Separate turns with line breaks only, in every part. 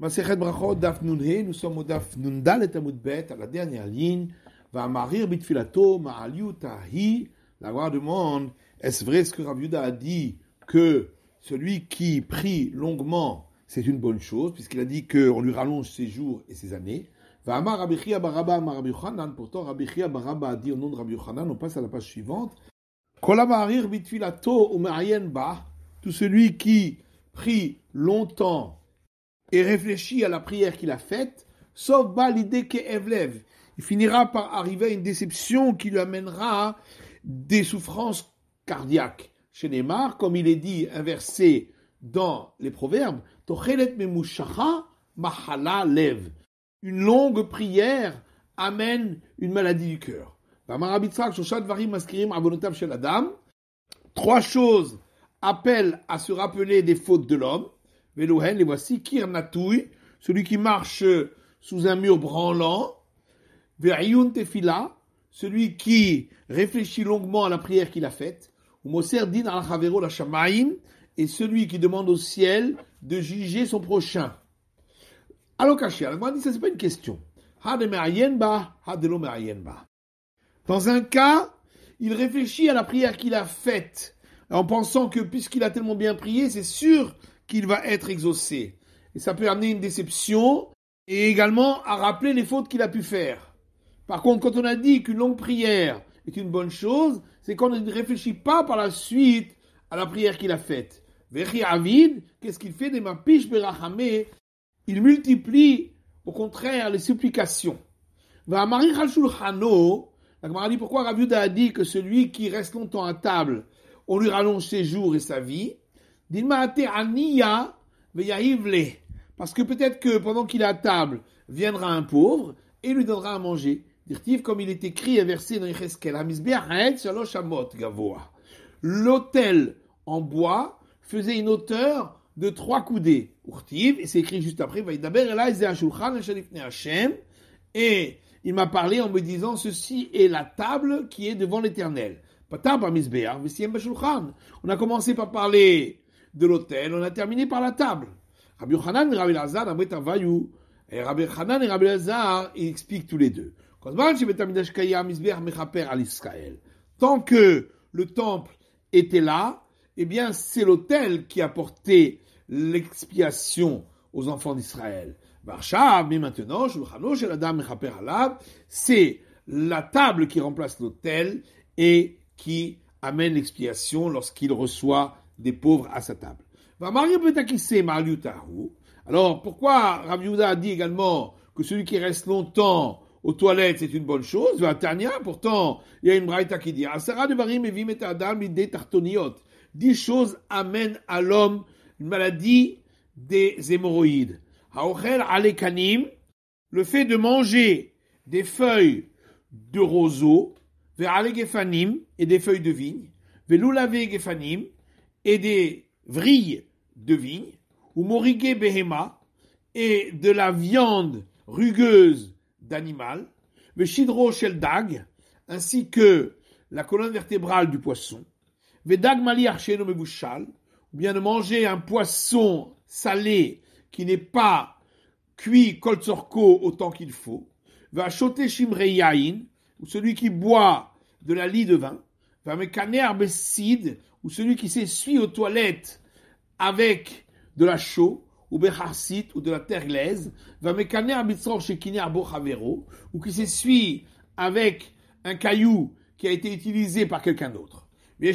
Masechet Brachot, Daf Nunhe, nous sommes au Daf Nundal et Bet, à la dernière ligne. Va marir bitfilato, ma'aliu tahi. La voix demande, est-ce vrai ce que Rav Yuda a dit que celui qui prie longuement, c'est une bonne chose, puisqu'il a dit qu'on lui rallonge ses jours et ses années. Va amar Rabbi Chia Baraba, amar Rabbi Yochanan. Pourtant, Rabbi Chia Baraba a dit au nom de Rabbi Yochanan, on passe à la page suivante. Kola marir bitfilato ou ma'ayen ba. Tout celui qui prie longtemps et réfléchit à la prière qu'il a faite, sauf bas l'idée lève. Il finira par arriver à une déception qui lui amènera des souffrances cardiaques. Chez Neymar, comme il est dit, inversé dans les proverbes, lev. Une longue prière amène une maladie du cœur. Trois choses appellent à se rappeler des fautes de l'homme. Velohen, et voici Kirnatoui, celui qui marche euh, sous un mur branlant, Ve'ayun Tefila, celui qui réfléchit longuement à la prière qu'il a faite, ou Din la Shamaim, et celui qui demande au ciel de juger son prochain. Alors, Kashi, moi, ça, c'est pas une question. Dans un cas, il réfléchit à la prière qu'il a faite, en pensant que puisqu'il a tellement bien prié, c'est sûr qu'il va être exaucé. Et ça peut amener une déception et également à rappeler les fautes qu'il a pu faire. Par contre, quand on a dit qu'une longue prière est une bonne chose, c'est qu'on ne réfléchit pas par la suite à la prière qu'il a faite. Vechi Avid, qu'est-ce qu'il fait des Il multiplie, au contraire, les supplications. Va Marie Hano, la Gemara pourquoi Rav a dit que celui qui reste longtemps à table, on lui rallonge ses jours et sa vie. Parce que peut-être que pendant qu'il est à table, viendra un pauvre et lui donnera à manger. Comme il est écrit et versé dans L'autel en bois faisait une hauteur de trois coudées. et c'est écrit juste après, et il m'a parlé en me disant, ceci est la table qui est devant l'éternel. On a commencé par parler de l'autel, on a terminé par la table. Rabbi Hanan et Rabbi Lazar, Rabbi Tavayou, et Rabbi et Rabbi ils expliquent tous les deux. Tant que le temple était là, eh bien, c'est l'autel qui apportait l'expiation aux enfants d'Israël. Mais maintenant, c'est la table qui remplace l'autel et qui amène l'expiation lorsqu'il reçoit des pauvres à sa table. Alors pourquoi Rav Yuda a dit également que celui qui reste longtemps aux toilettes c'est une bonne chose pourtant il y a une braïta qui dit 10 de Dix choses amènent à l'homme une maladie des hémorroïdes. le fait de manger des feuilles de roseau, vers et des feuilles de vigne, et des vrilles de vigne, ou morigé behema, et de la viande rugueuse d'animal, le chidro sheldag, ainsi que la colonne vertébrale du poisson, vedag mali ou bien de manger un poisson salé qui n'est pas cuit sorco autant qu'il faut, va choter shimreyain, ou celui qui boit de la lie de vin, va mekaner besid, celui qui s'essuie aux toilettes avec de la chaux, ou ou de la terre glaise, va mekaner abitzor shekine havero, ou qui s'essuie avec un caillou qui a été utilisé par quelqu'un d'autre. Et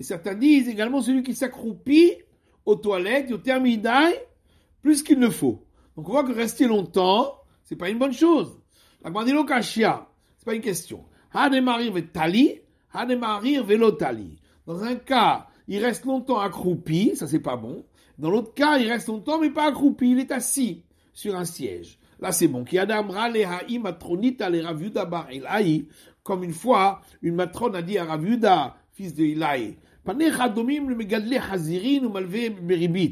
certains disent également celui qui s'accroupit aux toilettes, au terminal, plus qu'il ne faut. Donc on voit que rester longtemps, c'est pas une bonne chose. La ce c'est pas une question. et Tali, dans un cas, il reste longtemps accroupi, ça c'est pas bon. Dans l'autre cas, il reste longtemps mais pas accroupi, il est assis sur un siège. Là c'est bon. Comme une fois, une matrone a dit à ravuda, fils de Ilaï, le hazirin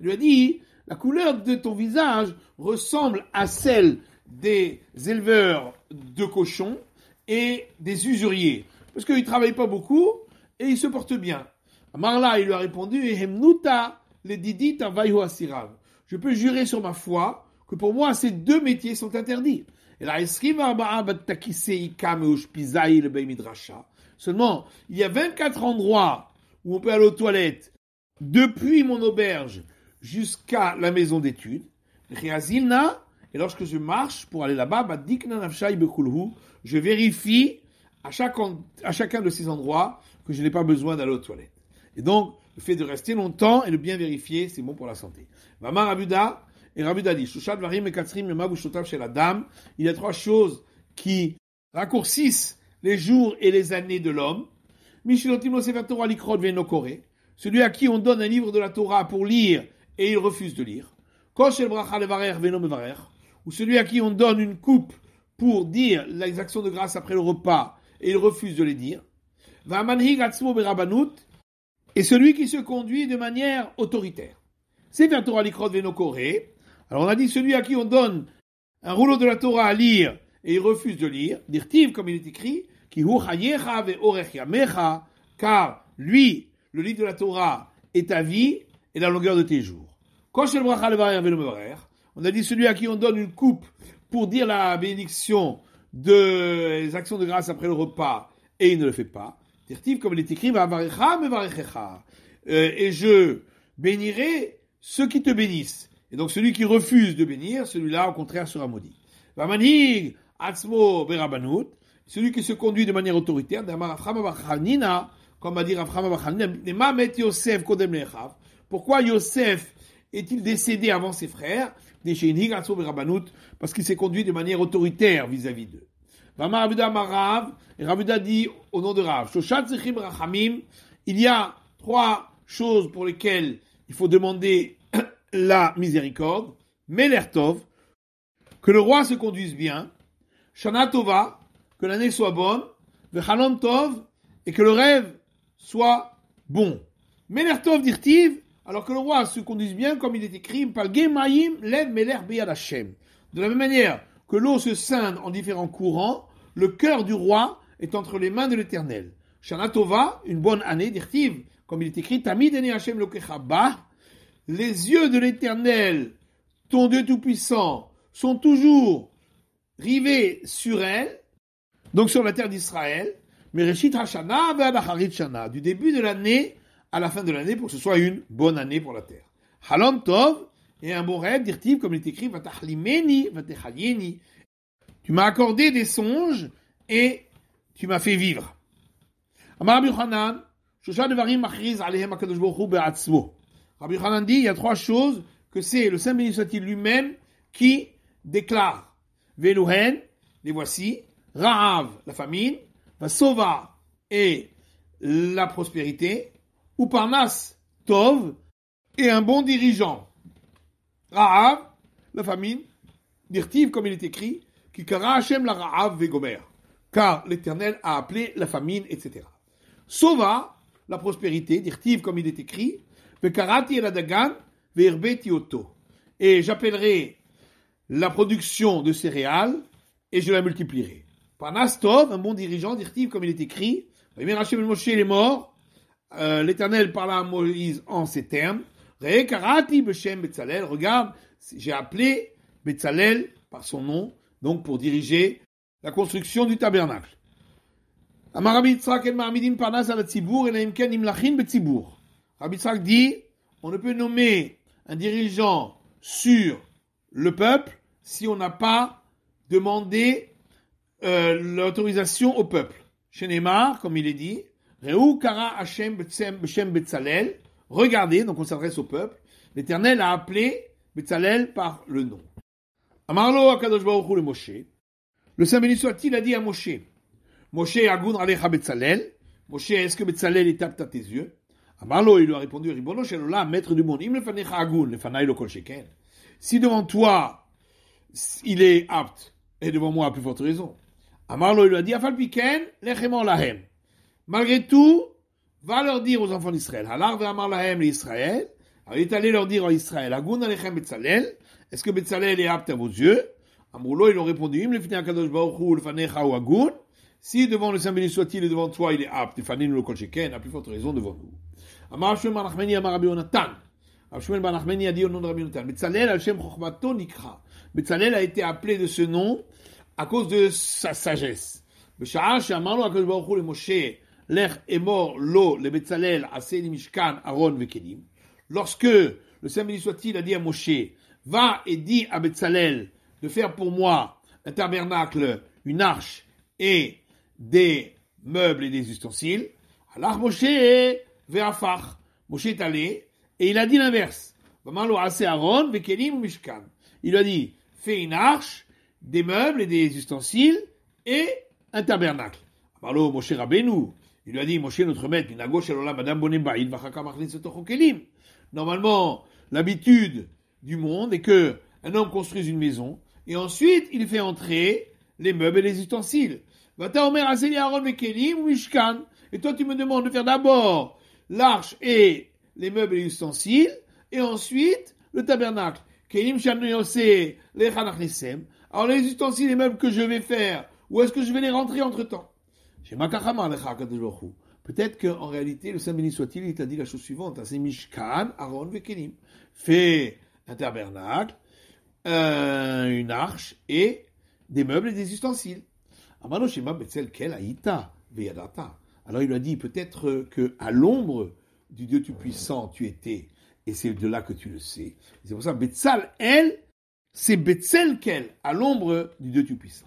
lui a dit, la couleur de ton visage ressemble à celle des éleveurs de cochons et des usuriers parce qu'il ne travaille pas beaucoup et il se porte bien. Marla, il lui a répondu Je peux jurer sur ma foi que pour moi, ces deux métiers sont interdits. Seulement, il y a 24 endroits où on peut aller aux toilettes depuis mon auberge jusqu'à la maison d'études. Et lorsque je marche pour aller là-bas, je vérifie à, chacun de ces endroits que je n'ai pas besoin d'aller aux toilettes. Et donc, le fait de rester longtemps et de bien vérifier, c'est bon pour la santé. Maman Rabuda, et Rabuda dit, il y a trois choses qui raccourcissent les jours et les années de l'homme. Celui à qui on donne un livre de la Torah pour lire et il refuse de lire. Ou celui à qui on donne une coupe pour dire les actions de grâce après le repas et il refuse de les dire. Et celui qui se conduit de manière autoritaire. C'est vers Torah Likrod v'enokore, Alors on a dit celui à qui on donne un rouleau de la Torah à lire et il refuse de lire, dirtiv comme il est écrit, qui car lui, le livre de la Torah, est ta vie et la longueur de tes jours. On a dit celui à qui on donne une coupe pour dire la bénédiction des actions de grâce après le repas et il ne le fait pas. Comme il est écrit, euh, et je bénirai ceux qui te bénissent. Et donc celui qui refuse de bénir, celui-là au contraire sera maudit. atzmo berabanut, celui qui se conduit de manière autoritaire, comme va dire pourquoi Yosef est-il décédé avant ses frères, ben parce qu'il s'est conduit de manière autoritaire vis-à-vis d'eux. Ravuda dit au nom de Rav, il y a trois choses pour lesquelles il faut demander la miséricorde, Melertov, que le roi se conduise bien, Shana Tova, que l'année soit bonne, Vechalom et que le rêve soit bon. Melertov dirtiv, alors que le roi se conduise bien comme il est écrit, de la même manière que l'eau se scinde en différents courants, le cœur du roi est entre les mains de l'Éternel. Shana Tova, une bonne année, comme il est écrit, Tamid Hashem les yeux de l'Éternel, ton Dieu Tout-Puissant, sont toujours rivés sur elle, donc sur la terre d'Israël, mais Shana, du début de l'année à la fin de l'année pour que ce soit une bonne année pour la terre. Halom Tov et un bon rêve, dirtiv, comme il est écrit, Tu m'as accordé des songes et tu m'as fait vivre. Rabbi Hanan dit, il y a trois choses que c'est le Saint béni il lui-même qui déclare Veluhen, les voici, Raav, la famine, Vasova et la prospérité, ou Parnas, Tov, est un bon dirigeant. Ra'av, la famine, Dirtiv, comme il est écrit, qui cara la Ra'av vegomer, car l'Éternel a appelé la famine, etc. Sauva, la prospérité, Dirtiv, comme il est écrit, Vekarati la Dagan, Et j'appellerai la production de céréales et je la multiplierai. Parnas Tov, un bon dirigeant, Dirtiv, comme il est écrit, Hashem Moshe, il est mort, euh, l'Éternel parla à Moïse en ces termes. regarde, j'ai appelé Betzalel par son nom, donc pour diriger la construction du tabernacle. Rabbi Tzrak dit, on ne peut nommer un dirigeant sur le peuple si on n'a pas demandé euh, l'autorisation au peuple. Chez comme il est dit, Reu kara Hashem b'shem Regardez, donc on s'adresse au peuple. L'Éternel a appelé b'tzalel par le nom. Amarlo akadosh baruchu le Moshe. Le Saint béni il a dit à Moshe. Moshe agun alecha b'tzalel. Moshe, est-ce que b'tzalel est apte à tes yeux? Amarlo, il lui a répondu, Ribono shelola, maître du monde. Im lefanecha agun, lefanaï lo kol sheken. Si devant toi, il est apte, et devant moi à plus forte raison. Amarlo, il lui a dit, Afal piken, lechem lahem. Malgré tout, va leur dire aux enfants d'Israël, Halar ve'amar lahem Israël, il est allé leur dire à Israël, Agun alechem Betzalel, est-ce que Betzalel est apte à vos yeux Amroulo, ils ont répondu, Im lefnei akadosh baruchu lefanecha ou Agun, si devant le Saint béni soit-il et devant toi il est apte, fanin le kolcheken, à plus forte raison devant nous. Amar Hashem Barachmeni, ben Amar Rabbi Yonatan, Hashem Barachmeni ben a dit au nom de Rabbi Yonatan, Betzalel Hashem Chochmato Nikra, Betzalel a été appelé de ce nom à cause de sa sagesse. Besha'ah, Shamarlo, Akadosh Baruchu, le Moshe, est mort l'eau, le Betzalel, Mishkan, Aaron Lorsque le Saint béni soit-il a dit à Moshe, va et dis à Betzalel de faire pour moi un tabernacle, une arche et des meubles et des ustensiles. Alors Moshe Moshe est allé et il a dit l'inverse. Il a dit fais une arche, des meubles et des ustensiles et un tabernacle. Moshe il lui a dit, cher notre maître, là Madame Bonimba il va Normalement, l'habitude du monde est que un homme construise une maison, et ensuite, il fait entrer les meubles et les ustensiles. Et toi, tu me demandes de faire d'abord l'arche et les meubles et les ustensiles, et ensuite, le tabernacle. Alors, les ustensiles, et meubles que je vais faire, où est-ce que je vais les rentrer entre temps? Peut-être qu'en réalité, le Saint béni soit-il, il t'a dit la chose suivante hein. c'est Mishkan, Aaron, Vekelim. Fais un tabernacle, euh, une arche et des meubles et des ustensiles. Alors il lui a dit peut-être que à l'ombre du Dieu Tout-Puissant tu étais, et c'est de là que tu le sais. C'est pour ça, Betzal, elle, c'est Betzel à l'ombre du Dieu Tout-Puissant.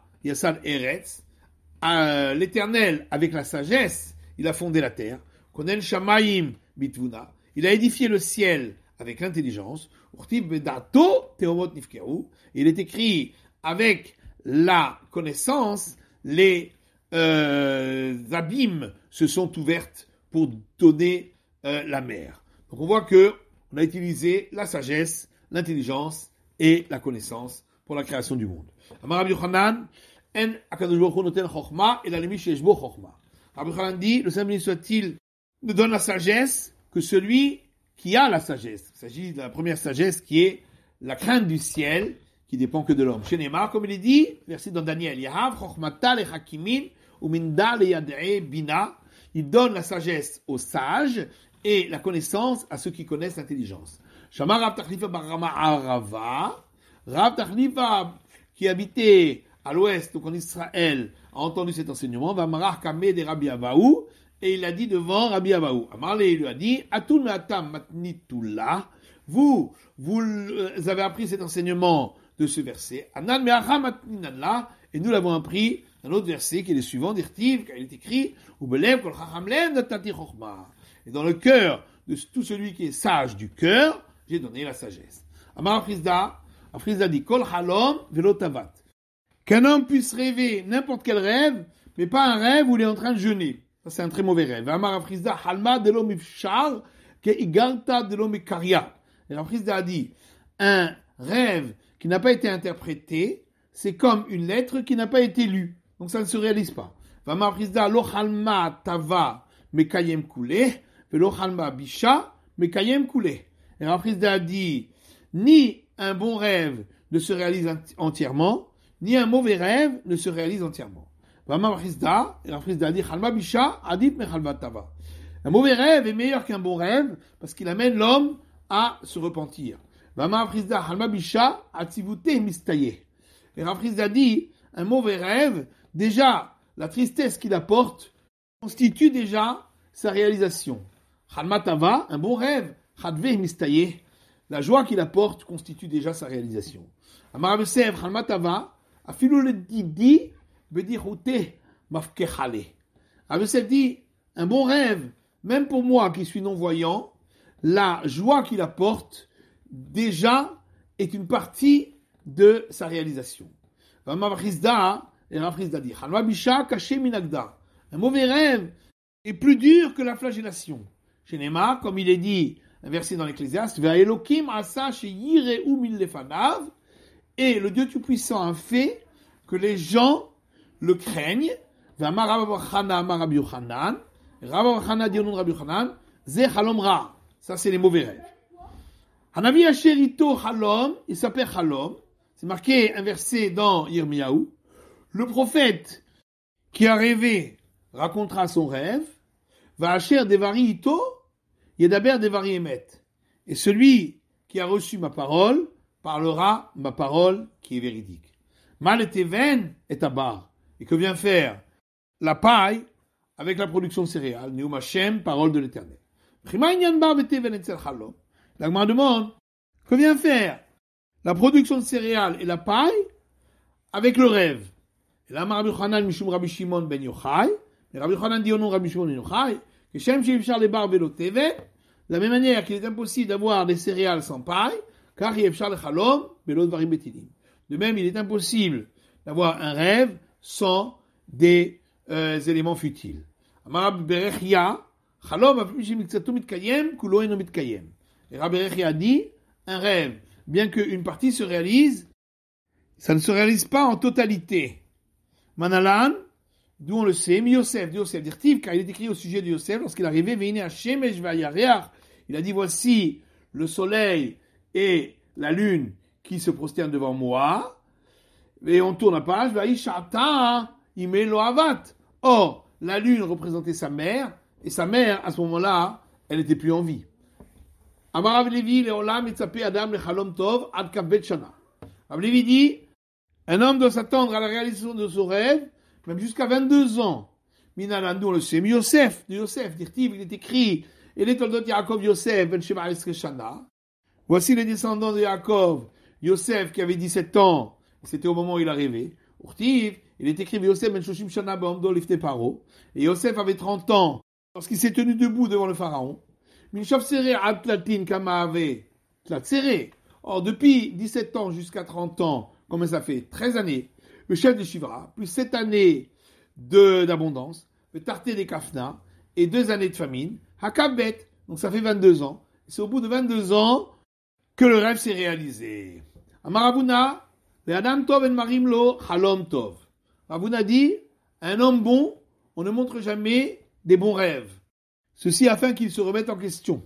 Eretz, euh, l'Éternel, avec la sagesse, il a fondé la terre. Konen Bitvuna, il a édifié le ciel avec l'intelligence. Il est écrit avec la connaissance, les euh, abîmes se sont ouvertes pour donner euh, la mer. Donc on voit que on a utilisé la sagesse, l'intelligence et la connaissance pour la création du monde. Amar en Akadosh noten chokma, et l'alimi sheshbo chokma. Rabbi Khalan dit, le Saint béni soit-il, ne donne la sagesse que celui qui a la sagesse. Il s'agit de la première sagesse qui est la crainte du ciel, qui dépend que de l'homme. Chez comme il est dit, verset dans Daniel, Yahav chokmata le hakimin, minda le yadre bina, il donne la sagesse aux sages et la connaissance à ceux qui connaissent l'intelligence. Shama Rav Tachlifa Barama Arava, Rav Tachlifa qui habitait à l'ouest, donc en Israël, a entendu cet enseignement, de Rabbi et il a dit devant Rabbi Avaou. Amarle lui a dit, Atun vous, vous euh, avez appris cet enseignement de ce verset, Anan et nous l'avons appris dans autre verset qui est le suivant d'Irtiv, qui il est écrit, Et dans le cœur de tout celui qui est sage du cœur, j'ai donné la sagesse. Amar Frisda, Frisda dit, Kol Halom Velotavat. Qu'un homme puisse rêver n'importe quel rêve, mais pas un rêve où il est en train de jeûner. Ça, c'est un très mauvais rêve. Hein. Amar Halma de Et a dit, un rêve qui n'a pas été interprété, c'est comme une lettre qui n'a pas été lue. Donc ça ne se réalise pas. Amar lo a dit, ni un bon rêve ne se réalise entièrement, ni un mauvais rêve ne se réalise entièrement. Un mauvais rêve est meilleur qu'un bon rêve parce qu'il amène l'homme à se repentir. Et dit, un mauvais rêve, déjà, la tristesse qu'il apporte constitue déjà sa réalisation. un bon rêve, la joie qu'il apporte constitue déjà sa réalisation. Afilou le veut dire dit un bon rêve, même pour moi qui suis non-voyant, la joie qu'il apporte déjà est une partie de sa réalisation. Un mauvais rêve est plus dur que la flagellation. Chez comme il est dit, un verset dans l'Ecclésiaste, et le Dieu Tout-Puissant a fait que les gens le craignent. Ça, c'est les mauvais rêves. il s'appelle Halom. C'est marqué inversé dans Yirmiyahu. Le prophète qui a rêvé racontera son rêve. Va Asher Devari Ito, Yedaber Devari Et celui qui a reçu ma parole parlera ma parole qui est véridique. Mal et Teven est à barre. Et que vient faire la paille avec la production céréale ma Hashem, parole de l'éternel. L'agma demande que vient faire la production de céréales et la paille avec le rêve. Et là, Rabbi me Mishum Rabbi Shimon ben Yochai, et Rabbi Chanan dit au nom Rabbi Shimon ben Yochai, que Shem Shivchar le bar et le De la même manière qu'il est impossible d'avoir des céréales sans paille, car il est chalom, mais l'autre varie betinim. De même, il est impossible d'avoir un rêve sans des euh, éléments futiles. Amarab berechia, chalom afimishim mitzatou mitkayem, kulouen mitkayem. Et Rabbi a dit un rêve, bien qu'une partie se réalise, ça ne se réalise pas en totalité. Manalan, d'où on le sait, dieu Yosef, dirtiv, car il est écrit au sujet de Yosef, lorsqu'il arrivait, il a dit voici le soleil et la lune qui se prosterne devant moi. Et on tourne la page, Or, la lune représentait sa mère, et sa mère, à ce moment-là, elle n'était plus en vie. Amarav Levi, Leolam, Itzapé, Adam, Chalom Tov, Ad Shana. Levi dit, un homme doit s'attendre à la réalisation de son rêve, même jusqu'à 22 ans. Minalandu, on le sait, mais Yosef, de Yosef, il est écrit, et Yaakov Yosef, Ben Shema Voici les descendants de Yaakov, Yosef qui avait 17 ans, c'était au moment où il arrivait. Urtiv, il est écrit Yosef ben Et Yosef avait 30 ans lorsqu'il s'est tenu debout devant le pharaon. Atlatin Or, depuis 17 ans jusqu'à 30 ans, comme ça fait 13 années, le chef de Shivra, plus 7 années d'abondance, le tarté des Kafna, et 2 années de famine, Hakabet, donc ça fait 22 ans. C'est au bout de 22 ans que le rêve s'est réalisé. Amarabuna, le Adam Tov et lo Halom Tov. Ravuna dit, un homme bon, on ne montre jamais des bons rêves. Ceci afin qu'il se remette en question.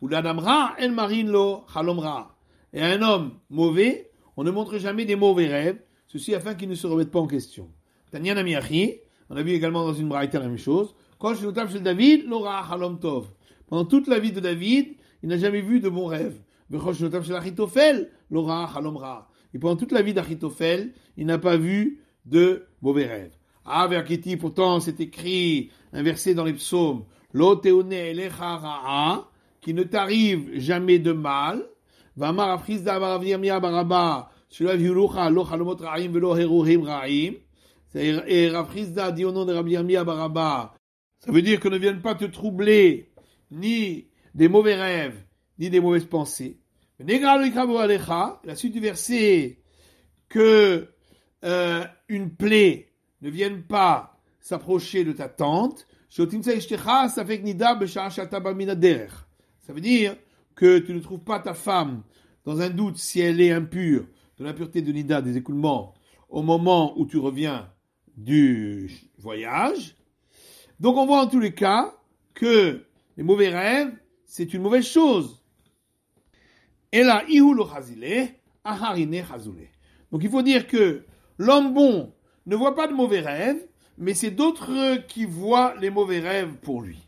Ou l'Adam Ra et lo Halom Ra. Et un homme mauvais, on ne montre jamais des mauvais rêves. Ceci afin qu'il ne se remette pas en question. Tanyan Amiachi, on a vu également dans une braïta la même chose. Quand je suis David, Laura Halom Tov. Pendant toute la vie de David, il n'a jamais vu de bons rêves. Et pendant toute la vie d'Achitofel, il n'a pas vu de mauvais rêves. Ah, Verkiti, pourtant, c'est écrit, un verset dans les psaumes. L'oteone elecha ra'a, qui ne t'arrive jamais de mal. Vamar afrizda baravirmiya baraba, shulav yurucha lo chalomot ra'im velo heruhim ra'im. Et rafrizda dit au nom de Rabirmiya baraba. Ça veut dire que ne viennent pas te troubler, ni des mauvais rêves, ni des mauvaises pensées. La suite du verset que euh, une plaie ne vienne pas s'approcher de ta tente. Ça veut dire que tu ne trouves pas ta femme dans un doute si elle est impure de l'impureté de Nida, des écoulements, au moment où tu reviens du voyage. Donc on voit en tous les cas que les mauvais rêves, c'est une mauvaise chose. Donc il faut dire que l'homme bon ne voit pas de mauvais rêves, mais c'est d'autres qui voient les mauvais rêves pour lui.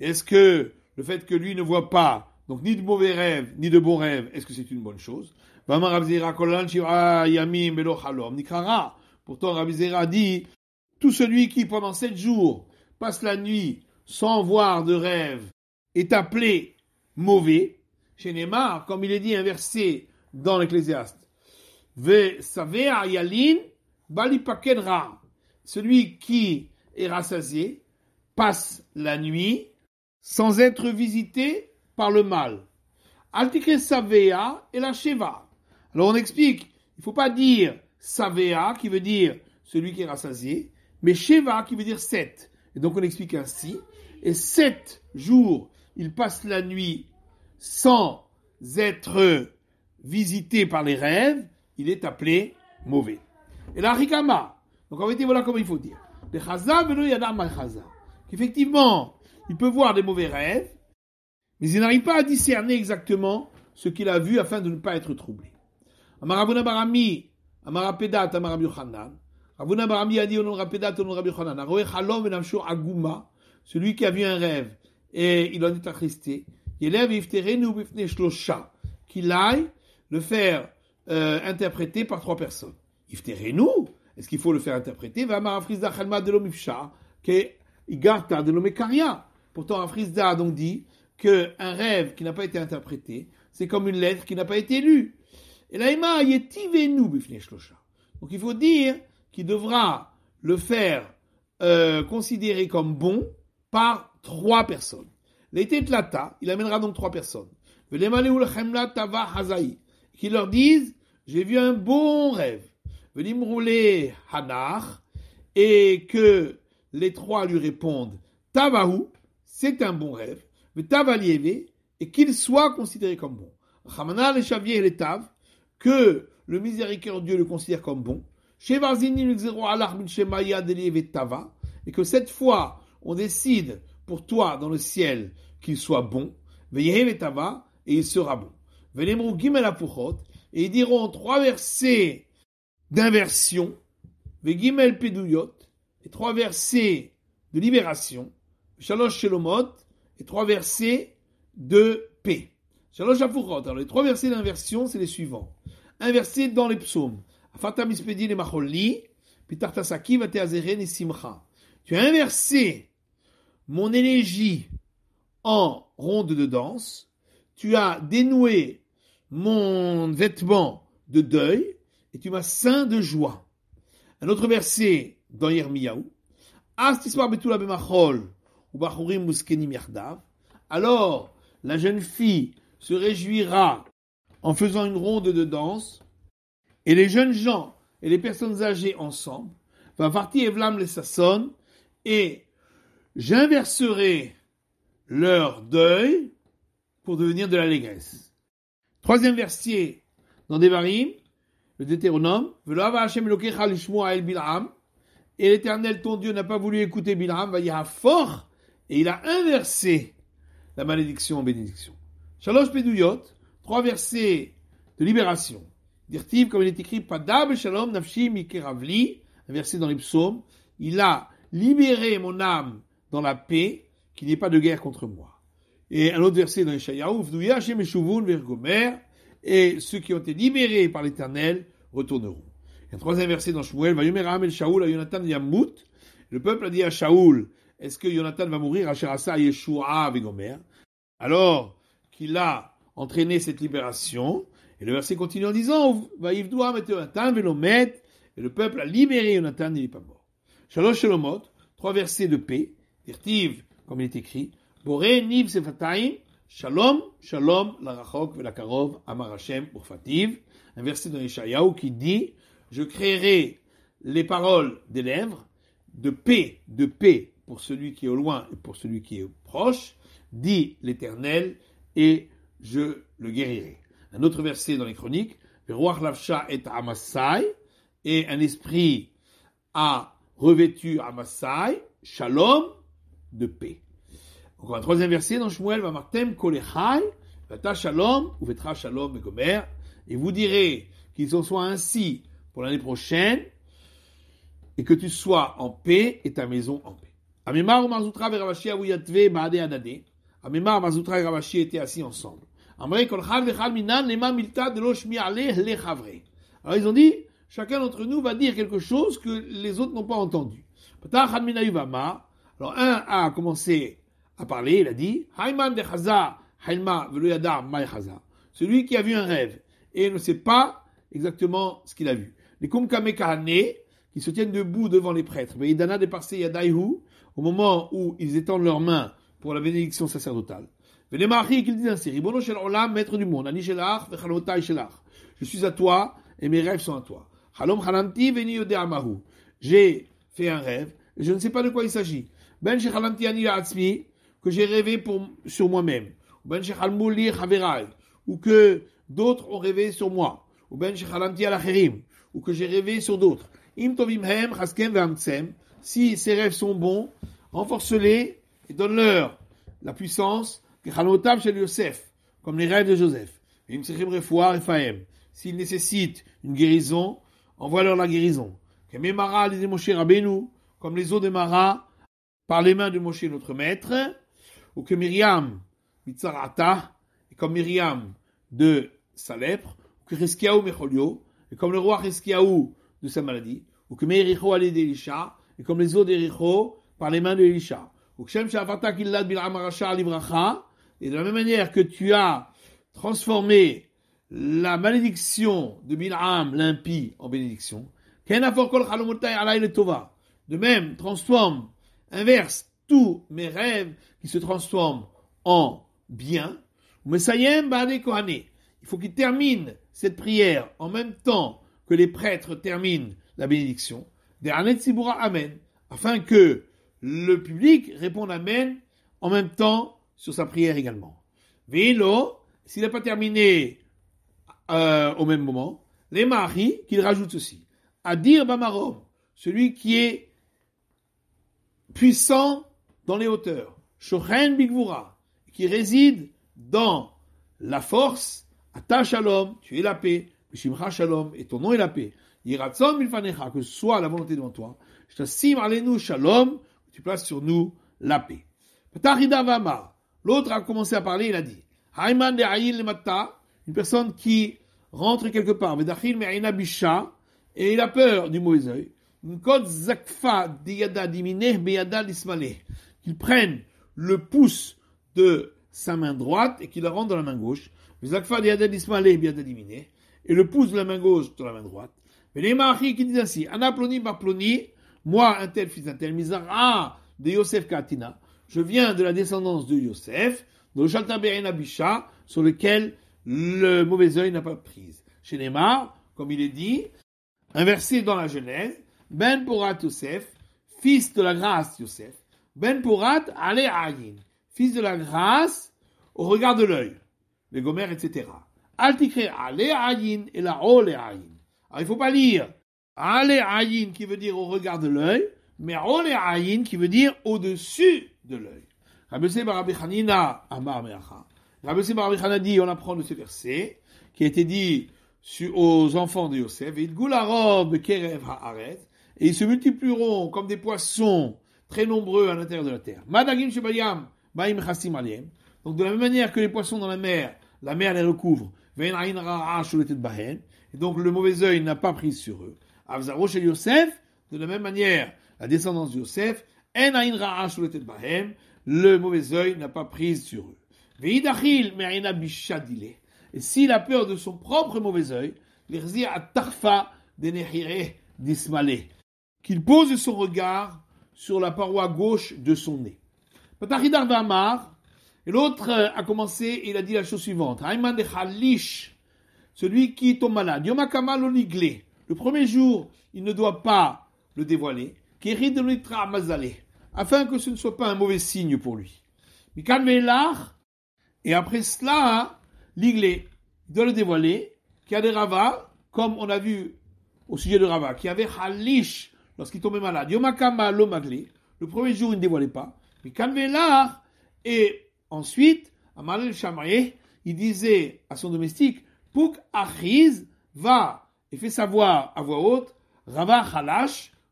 Est-ce que le fait que lui ne voit pas, donc ni de mauvais rêves, ni de bons rêves, est-ce que c'est une bonne chose Pourtant, Rabbi dit, tout celui qui pendant sept jours passe la nuit sans voir de rêve est appelé mauvais, chez Neymar, comme il est dit inversé verset dans l'Ecclésiaste. Ve savea yalin Ra. Celui qui est rassasié passe la nuit sans être visité par le mal. Altike savea et la sheva. Alors on explique, il ne faut pas dire savea qui veut dire celui qui est rassasié, mais sheva qui veut dire sept. Et donc on explique ainsi, et sept jours il passe la nuit sans être visité par les rêves, il est appelé mauvais. Et la rikama, donc en fait, voilà comment il faut dire. Le chaza, Effectivement, il peut voir des mauvais rêves, mais il n'arrive pas à discerner exactement ce qu'il a vu afin de ne pas être troublé. Amarabuna barami, a dit aguma. Celui qui a vu un rêve et il en est attristé. Qu'il aille le faire euh, interpréter par trois personnes. Ifterenu, est-ce qu'il faut le faire interpréter Pourtant, Afrizda donc dit que un rêve qui n'a pas été interprété, c'est comme une lettre qui n'a pas été lue. Et shlosha. Donc il faut dire qu'il devra le faire euh, considérer comme bon par trois personnes. L'été Tlata, il amènera donc trois personnes. tava Qui leur disent J'ai vu un bon rêve. Venez me rouler Hanar. Et que les trois lui répondent Tavahu, c'est un bon rêve. Tavalieve, et qu'il soit considéré comme bon. Ramana, les Chavier et les Tav, que le miséricordieux le considère comme bon. Shevarzini, le Xero, Alar, Tava. Et que cette fois, on décide pour toi dans le ciel qu'il soit bon, et il sera bon. Et ils diront trois versets d'inversion, et trois versets de libération, Shalosh et trois versets de paix. Shalosh Alors les trois versets d'inversion, c'est les suivants. Un dans les psaumes. Tu as inversé mon élégie en ronde de danse, tu as dénoué mon vêtement de deuil, et tu m'as saint de joie. Un autre verset dans Yermiaou, alors la jeune fille se réjouira en faisant une ronde de danse, et les jeunes gens et les personnes âgées ensemble, va partir Evlam les Sasson, et J'inverserai leur deuil pour devenir de l'allégresse. Troisième verset dans Devarim, le Deutéronome, et l'Éternel, ton Dieu, n'a pas voulu écouter Bilham, va fort, et il a inversé la malédiction en bénédiction. Shalosh Pedouyot, trois versets de libération. Dirtiv, comme il est écrit, Padab Shalom Nafshi Mikeravli, un verset dans les psaumes, il a libéré mon âme dans la paix, qu'il n'y ait pas de guerre contre moi. Et un autre verset dans Ishayahu, et ceux qui ont été libérés par l'Éternel retourneront. Et un troisième verset dans Shmuel, Yonatan Yamut, le peuple a dit à Shaul, est-ce que Yonatan va mourir à Sherasa Alors qu'il a entraîné cette libération, et le verset continue en disant, et le peuple a libéré Yonatan, il n'est pas mort. Shalom Shalomot, trois versets de paix, comme il est écrit, Shalom, Un verset les qui dit Je créerai les paroles des lèvres de paix, de paix pour celui qui est au loin et pour celui qui est proche, dit l'Éternel, et je le guérirai. Un autre verset dans les chroniques est et et un esprit a revêtu Amasai, Shalom, de paix. Encore un troisième verset dans Shmuel, va martem kolechai, vata shalom, ou vetra shalom gomer, et vous direz qu'ils en soient ainsi pour l'année prochaine, et que tu sois en paix et ta maison en paix. Amemar Marzutra et Ravashi Aouyatve Baade Anade. amémar Marzutra et Ravashi étaient assis ensemble. Amre Kolchav Minan Lema Milta de Loshmi Ale lechavrei. Alors ils ont dit, chacun d'entre nous va dire quelque chose que les autres n'ont pas entendu. Patachad vama, alors, un a commencé à parler, il a dit Hayman de Chaza, Celui qui a vu un rêve et ne sait pas exactement ce qu'il a vu. Les Kumkame Kahane, qui se tiennent debout devant les prêtres, Veidana de Parse Yadaihu, au moment où ils étendent leurs mains pour la bénédiction sacerdotale. Venemari, qui dit ainsi Ribono maître du monde, Je suis à toi et mes rêves sont à toi. Halom J'ai fait un rêve et je ne sais pas de quoi il s'agit. Ben Shechalantiyani Atzmi, que j'ai rêvé pour, sur moi-même. Ben li Haverai, ou que d'autres ont rêvé sur moi. Ou Ben Shechalanti Alacherim, ou que j'ai rêvé sur d'autres. Im Tovim Hem, Chaskem Vamtsem, si ces rêves sont bons, renforce-les et donne-leur la puissance, Kechalotav chez Yosef, comme les rêves de Joseph. Im Sechim Refoua Efaem, s'ils nécessitent une guérison, envoie-leur la guérison. les comme les eaux de Mara par les mains de Moshe, notre maître, ou que Myriam, Mitzarata, et comme Myriam de sa lèpre, ou que Reskiaou Mecholio, et comme le roi Reskiaou de sa maladie, ou que Mericho allait d'Elisha, et comme les eaux d'Ericho par les mains de Elisha, ou que Shem et de la même manière que tu as transformé la malédiction de Bil'am l'impie en bénédiction, de même, transforme inverse tous mes rêves qui se transforment en bien. Ben, Il faut qu'il termine cette prière en même temps que les prêtres terminent la bénédiction. Amen. Afin que le public réponde Amen en même temps sur sa prière également. Vélo, s'il n'a pas terminé euh, au même moment, les maris qu'il rajoute ceci. dire Bamarom, celui qui est puissant dans les hauteurs, Shochen Bigvura, qui réside dans la force, à l'homme, tu es la paix, Bishimcha Shalom, et ton nom est la paix. Yiratzom Milfanecha, que soit la volonté devant toi, Shtasim à Shalom, tu places sur nous la paix. Tarida l'autre a commencé à parler, il a dit, Haiman de le Matta, une personne qui rentre quelque part, Vedachil Me'ina Bisha, et il a peur du mauvais qu'il prenne le pouce de sa main droite et qu'il la rende dans la main gauche. Et le pouce de la main gauche dans la main droite. Mais les maris qui disent ainsi, Anaploni Barploni, moi, un tel fils, un tel misara de Yosef Katina, je viens de la descendance de Yosef, de Shaltaberin Abisha, sur lequel le mauvais œil n'a pas prise. Chez Neymar, comme il est dit, inversé dans la Genèse, ben Porat Youssef, fils de la grâce Youssef, Ben Porat Ale Ayin, fils de la grâce au regard de l'œil, les gomères, etc. Altikre Ale Ayin et la Ole Ayin. Alors il ne faut pas lire Ale Ayin qui veut dire au regard de l'œil, mais Ole Ayin qui veut dire au-dessus de l'œil. Rabbi Barabi Hanina dit, on apprend de ce verset, qui a été dit aux enfants de Yosef, « la robe kerev haaret » et ils se multiplieront comme des poissons très nombreux à l'intérieur de la terre. baim Donc de la même manière que les poissons dans la mer, la mer les recouvre. Et donc le mauvais œil n'a pas pris sur eux. Yosef, de la même manière, la descendance de Yosef, le mauvais œil n'a pas pris sur eux. Et s'il a peur de son propre mauvais œil, l'Irzir à Tarfa qu'il pose son regard sur la paroi gauche de son nez. et l'autre euh, a commencé, et il a dit la chose suivante. Ayman de Khalish, celui qui tombe malade. Le premier jour, il ne doit pas le dévoiler. Afin que ce ne soit pas un mauvais signe pour lui. Mikan Et après cela, l'iglé doit le dévoiler. Qui a des ravas, comme on a vu au sujet de Rava, qui avait Khalish, lorsqu'il tombait malade. Le premier jour, il ne dévoilait pas. Mais Kanvelar. Et ensuite, il disait à son domestique, Pouk Achiz, va et fait savoir à voix haute, Rava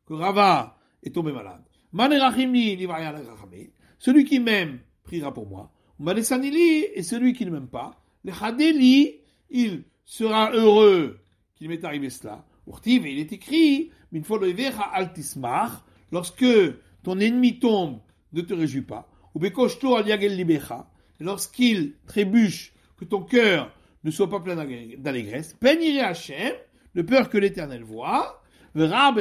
que Rava est tombé malade. celui qui m'aime priera pour moi. et celui qui ne m'aime pas, le il sera heureux qu'il m'est arrivé cela. Urtiv, il est écrit, lorsque ton ennemi tombe, ne te réjouis pas. Ou lorsqu'il trébuche, que ton cœur ne soit pas plein d'allégresse. Peignirai Hachem, de peur que l'éternel voit. Verra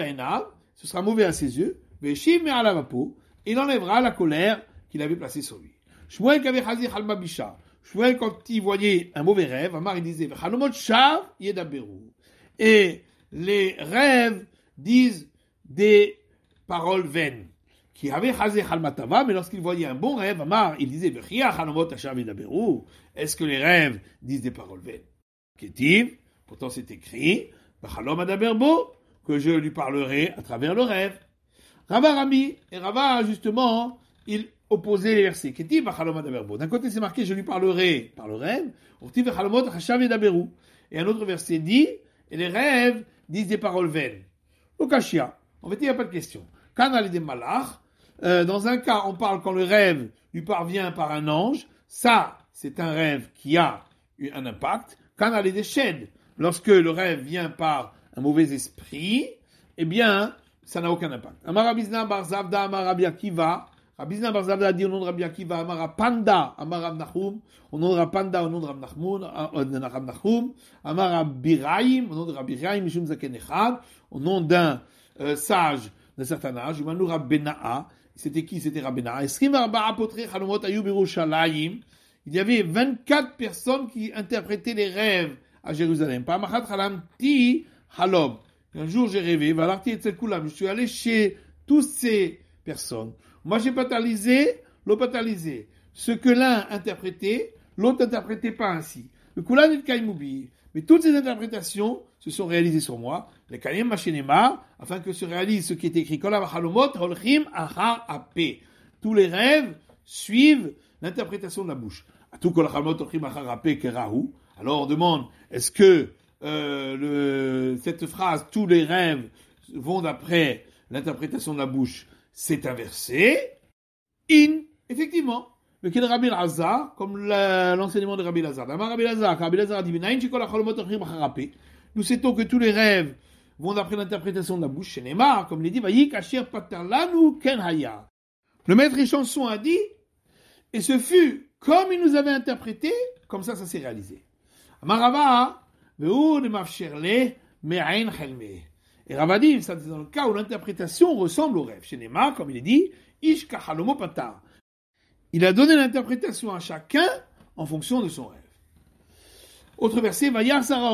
ce sera mauvais à ses yeux. Veshim la peau, il enlèvera la colère qu'il avait placée sur lui. Shmuel Kavechazir Halmabisha. Shmuel, quand il voyait un mauvais rêve, Amar, il disait, Shav Et les rêves disent des paroles vaines. Qui avait mais lorsqu'il voyait un bon rêve, Amar, il disait Est-ce que les rêves disent des paroles vaines quest Pourtant, c'est écrit que je lui parlerai à travers le rêve. Rava Rami, et Rava, justement, il opposait les versets. quest D'un côté, c'est marqué Je lui parlerai par le rêve. Et un autre verset dit Et les rêves disent des paroles vaines ou Kashia. En fait, il n'y a pas de question. des malach. Euh, dans un cas, on parle quand le rêve lui parvient par un ange. Ça, c'est un rêve qui a eu un impact. Kanal des chaînes. Lorsque le rêve vient par un mauvais esprit, eh bien, ça n'a aucun impact. Amarabizna barzavda amarabia kiva. Rabizna barzavda dit au nom de Rabbi Akiva, amara panda, amara nachum, au nom de panda, au nom de Rabbi euh, nachum, amara biraim, au nom de Rabbi biraim, mishum zaken echad, au nom d'un euh, sage d'un certain âge, Rabbena'a. C'était qui C'était Rabbena'a. Il y avait 24 personnes qui interprétaient les rêves à Jérusalem. Un jour, j'ai rêvé, je suis allé chez toutes ces personnes. Moi, j'ai patalisé, l'autre patalisé. Ce que l'un interprétait, l'autre n'interprétait pas ainsi. Le n'est et Mais toutes ces interprétations se sont réalisées sur moi. Les afin que se réalise ce qui est écrit Achar Tous les rêves suivent l'interprétation de la bouche. Alors on demande, est-ce que euh, cette phrase, tous les rêves vont d'après l'interprétation de la bouche, c'est inversé In, effectivement. le Rabbi comme l'enseignement de Rabbi Lazar. nous sait que tous les rêves vont d'après l'interprétation de la bouche chez Neymar, comme les dit Le maître et chanson a dit, et ce fut comme il nous avait interprété, comme ça, ça s'est réalisé. et Ravadim, ça c'est dans le cas où l'interprétation ressemble au rêve. Chez Neymar, comme il est dit, Il a donné l'interprétation à chacun en fonction de son rêve. Autre verset, y Sarah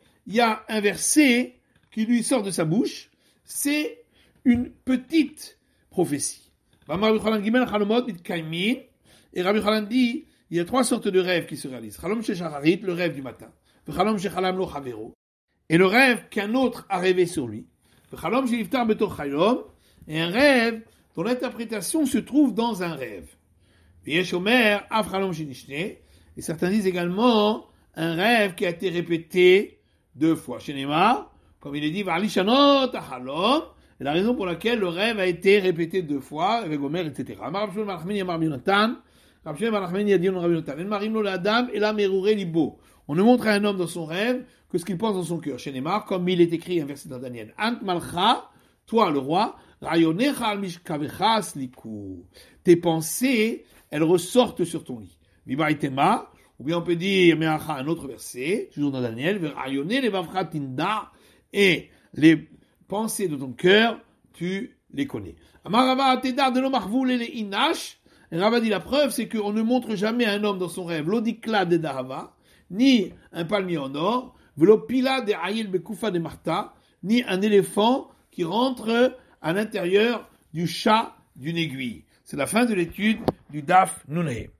il y a un verset qui lui sort de sa bouche, c'est une petite prophétie. Et Rabbi Khalan dit, il y a trois sortes de rêves qui se réalisent. le rêve du matin. Et le rêve qu'un autre a rêvé sur lui. Et un rêve dont l'interprétation se trouve dans un rêve. Et certains disent également un rêve qui a été répété deux fois. Shenema, comme il est dit, Varlishanot Achalom, et la raison pour laquelle le rêve a été répété deux fois, avec Omer, etc. Marabshul Marachmin et Marminotan, Rabshul Marachmin et et la Merure Libo. On ne montre à un homme dans son rêve que ce qu'il pense dans son cœur. Shenema, comme il est écrit, un verset dans Daniel. Ant Malcha, toi le roi, Rayonecha al Mishkavechas Liku. Tes pensées, elles ressortent sur ton lit. Vibaitema, ou bien on peut dire, mais un autre verset, toujours dans Daniel, et les pensées de ton cœur, tu les connais. de dit la preuve, c'est qu'on ne montre jamais à un homme dans son rêve l'odikla de Dahava, ni un palmier en or, de de ni un éléphant qui rentre à l'intérieur du chat d'une aiguille. C'est la fin de l'étude du DAF Nuneh.